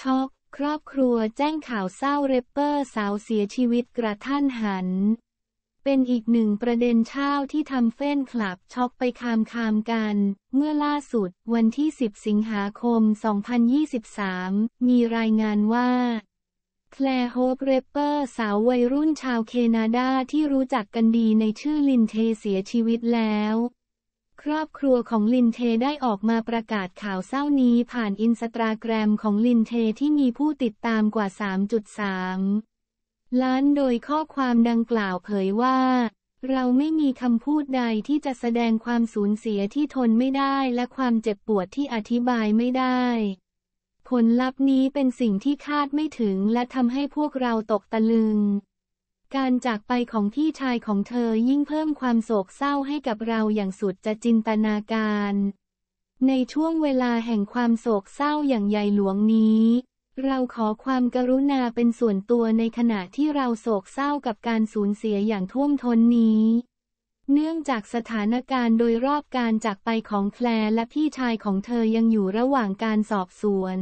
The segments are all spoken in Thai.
ช็อกครอบครัวแจ้งข่าวเศร้าเรปเปอร์สาวเสียชีวิตกระทันหัน เป็นอีกหนึ่งประเด็นเช้าที่ทำเฟ้นคลับช็อกไปคามคามกัน เมื่อล่าสุด วันที่ 10 สิงหาคม 2023 มีรายงานว่าแคลโฮปเรปเปอร์สาววัยรุ่นชาวแคนาดาที่รู้จักกันดีในชื่อลินเทเสียชีวิตแล้วครอบครัวของลินเทได้ออกมาประกาศข่าวเศร้านี้ผ่านอินสตาแกรมของลินเทที่มีผู้ติดตามกว่า 3.3 ล้านโดยข้อความดังกล่าวเผยว่า เราไม่มีคำพูดใดที่จะแสดงความสูญเสียที่ทนไม่ได้และความเจ็บปวดที่อธิบายไม่ได้ ผลลัพธ์นี้เป็นสิ่งที่คาดไม่ถึงและทำให้พวกเราตกตะลึงการจากไปของพี่ชายของเธอยิ่งเพิ่มความโศกเศร้าให้กับเราอย่างสุดจะจินตนาการ ในช่วงเวลาแห่งความโศกเศร้าอย่างใหญ่หลวงนี้ เราขอความกรุณาเป็นส่วนตัวในขณะที่เราโศกเศร้ากับการสูญเสียอย่างท่วมท้นนี้ เนื่องจากสถานการณ์โดยรอบการจากไปของแคลและพี่ชายของเธอยังอยู่ระหว่างการสอบสวน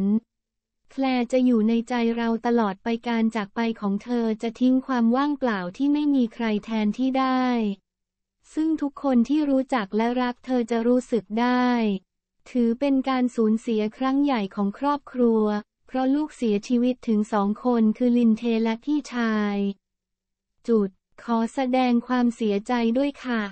แคลจะอยู่ในใจเราตลอดไปการจากไปของเธอจะทิ้งความว่างเปล่าที่ไม่มีใครแทนที่ได้ ซึ่งทุกคนที่รู้จักและรักเธอจะรู้สึกได้ ถือเป็นการสูญเสียครั้งใหญ่ของครอบครัว เพราะลูกเสียชีวิตถึงสองคนคือลินเทและพี่ชาย จุด ขอแสดงความเสียใจด้วยค่ะ